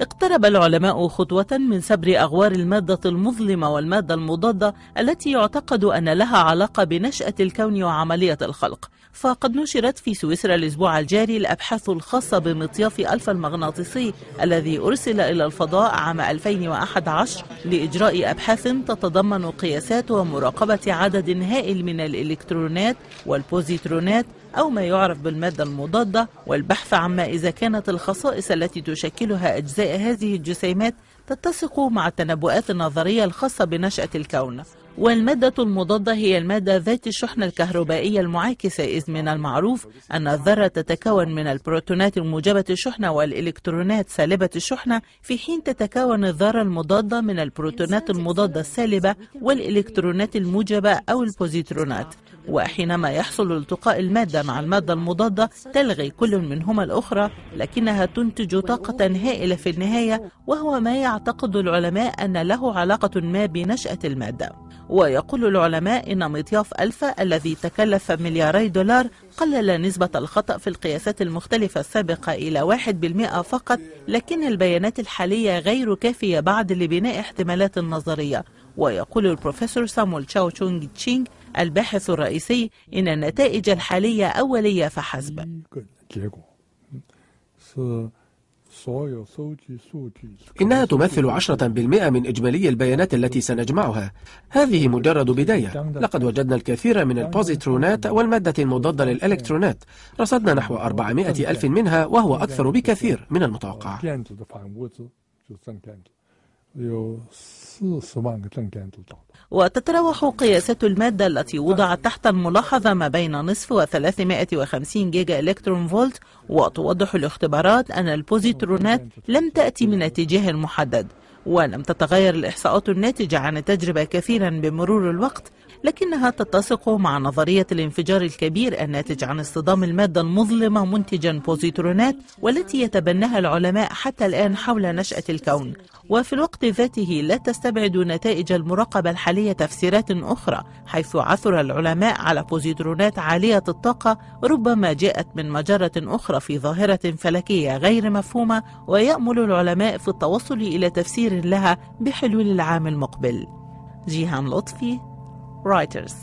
اقترب العلماء خطوة من سبر أغوار المادة المظلمة والمادة المضادة التي يعتقد أن لها علاقة بنشأة الكون وعملية الخلق فقد نشرت في سويسرا الأسبوع الجاري الأبحاث الخاصة بمطياف ألفا المغناطيسي الذي أرسل إلى الفضاء عام 2011 لإجراء أبحاث تتضمن قياسات ومراقبة عدد هائل من الإلكترونات والبوزيترونات أو ما يعرف بالمادة المضادة والبحث عما إذا كانت الخصائص التي تشكلها أجزاء هذه الجسيمات تتسق مع التنبؤات النظرية الخاصة بنشأة الكون والمادة المضادة هي المادة ذات الشحنة الكهربائية المعاكسة إذ من المعروف أن الذرة تتكون من البروتونات الموجبة الشحنة والإلكترونات سالبة الشحنة في حين تتكون الذرة المضادة من البروتونات المضادة السالبة والإلكترونات الموجبة أو البوزيترونات وحينما يحصل التقاء المادة مع المادة المضادة تلغي كل منهما الأخرى لكنها تنتج طاقة هائلة في النهاية وهو ما يعود يعتقد العلماء أن له علاقة ما بنشأة المادة ويقول العلماء إن مطياف ألفا الذي تكلف ملياري دولار قلل نسبة الخطأ في القياسات المختلفة السابقة إلى 1% فقط لكن البيانات الحالية غير كافية بعد لبناء احتمالات نظرية ويقول البروفيسور سامول تشاو تشونغ تشينغ الباحث الرئيسي إن النتائج الحالية أولية فحسب إنها تمثل عشرة بالمئة من إجمالي البيانات التي سنجمعها هذه مجرد بداية لقد وجدنا الكثير من البوزيترونات والمادة المضادة للإلكترونات رصدنا نحو 400 ألف منها وهو أكثر بكثير من المتوقع وتتراوح قياسات المادة التي وضعت تحت الملاحظة ما بين نصف و 350 جيجا إلكترون فولت وتوضح الاختبارات أن البوزيترونات لم تأتي من اتجاه محدد ولم تتغير الإحصاءات الناتجة عن التجربة كثيرا بمرور الوقت لكنها تتسق مع نظرية الانفجار الكبير الناتج عن اصطدام المادة المظلمة منتجا بوزيترونات والتي يتبناها العلماء حتى الآن حول نشأة الكون وفي الوقت ذاته لا تستبعد نتائج المراقبة الحالية تفسيرات أخرى حيث عثر العلماء على بوزيترونات عالية الطاقة ربما جاءت من مجرة أخرى في ظاهرة فلكية غير مفهومة ويأمل العلماء في التوصل إلى تفسير لها بحلول العام المقبل جيهان لطفي رايترز